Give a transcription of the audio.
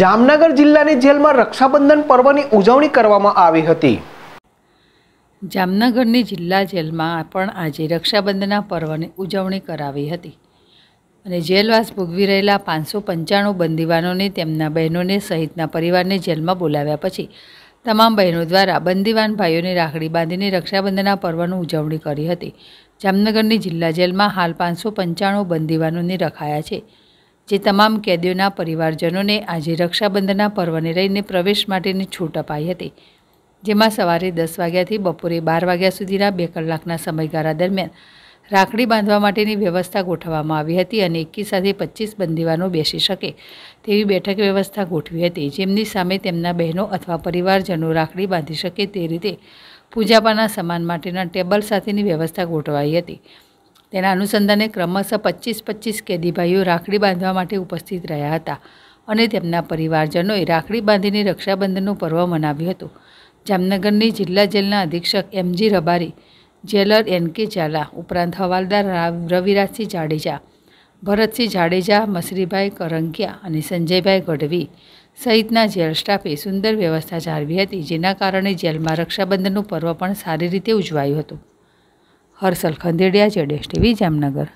જામનગર જિલ્લાની જેલમાં રક્ષાબંધન પર્વની ઉજવણી કરવામાં આવી હતી જામનગરની જિલ્લા જેલમાં પણ આજે રક્ષાબંધનના પર્વની ઉજવણી કરાવી હતી અને જેલવાસ ભોગવી રહેલા પાંચસો પંચાણું બંદીવાનોને તેમના બહેનોને સહિતના પરિવારને જેલમાં બોલાવ્યા પછી તમામ બહેનો દ્વારા બંદીવાન ભાઈઓને રાખડી બાંધીને રક્ષાબંધનના પર્વની ઉજવણી કરી હતી જામનગરની જિલ્લા જેલમાં હાલ પાંચસો પંચાણું બંદીવાનોને રખાયા છે જે તમામ કેદીઓના પરિવારજનોને આજે રક્ષાબંધનના પર્વને રહીને પ્રવેશ માટેની છૂટ અપાઈ હતી જેમાં સવારે દસ વાગ્યાથી બપોરે બાર વાગ્યા સુધીના બે કલાકના સમયગાળા દરમિયાન રાખડી બાંધવા માટેની વ્યવસ્થા ગોઠવવામાં આવી હતી અને એકી સાથે પચીસ બંદીવાનો બેસી શકે તેવી બેઠક વ્યવસ્થા ગોઠવી હતી જેમની સામે તેમના બહેનો અથવા પરિવારજનો રાખડી બાંધી શકે તે રીતે પૂજાપાના સમાન માટેના ટેબલ સાથેની વ્યવસ્થા ગોઠવાઈ હતી તેના અનુસંધાને ક્રમશઃ પચીસ પચીસ કેદીભાઈઓ રાખડી બાંધવા માટે ઉપસ્થિત રહ્યા હતા અને તેમના પરિવારજનોએ રાખડી બાંધીને રક્ષાબંધનનું પર્વ મનાવ્યું હતું જામનગરની જિલ્લા જેલના અધિક્ષક એમજી રબારી જેલર એન કે ઝાલા ઉપરાંત હવાલદાર રવિરાજસિંહ જાડેજા ભરતસિંહ જાડેજા મસરીભાઈ કરંકિયા અને સંજયભાઈ ગઢવી સહિતના જેલ સ્ટાફે સુંદર વ્યવસ્થા જાળવી હતી જેના કારણે જેલમાં રક્ષાબંધનનું પર્વ પણ સારી રીતે ઉજવાયું હતું હર્ષલ ખંદેડિયા જેડેશ ટીવી જામનગર